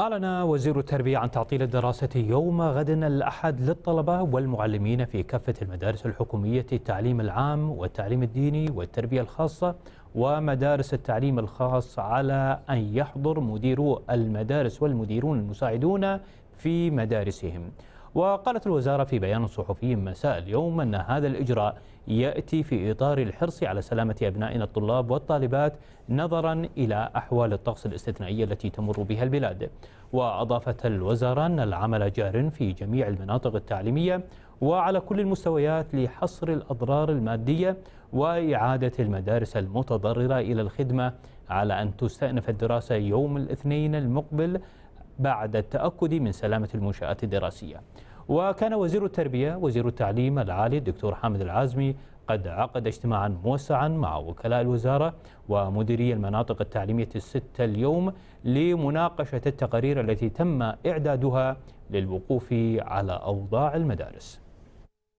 أعلن وزير التربية عن تعطيل الدراسة يوم غد الأحد للطلبة والمعلمين في كافة المدارس الحكومية التعليم العام والتعليم الديني والتربية الخاصة ومدارس التعليم الخاص على أن يحضر مديرو المدارس والمديرون المساعدون في مدارسهم وقالت الوزارة في بيان صحفي مساء اليوم أن هذا الإجراء يأتي في إطار الحرص على سلامة أبنائنا الطلاب والطالبات نظرا إلى أحوال الطقس الاستثنائية التي تمر بها البلاد وأضافت الوزارة أن العمل جار في جميع المناطق التعليمية وعلى كل المستويات لحصر الأضرار المادية وإعادة المدارس المتضررة إلى الخدمة على أن تستأنف الدراسة يوم الاثنين المقبل بعد التأكد من سلامة المنشآت الدراسية وكان وزير التربية وزير التعليم العالي الدكتور حامد العازمي قد عقد اجتماعا موسعا مع وكلاء الوزارة ومديري المناطق التعليمية الستة اليوم لمناقشة التقارير التي تم إعدادها للوقوف على أوضاع المدارس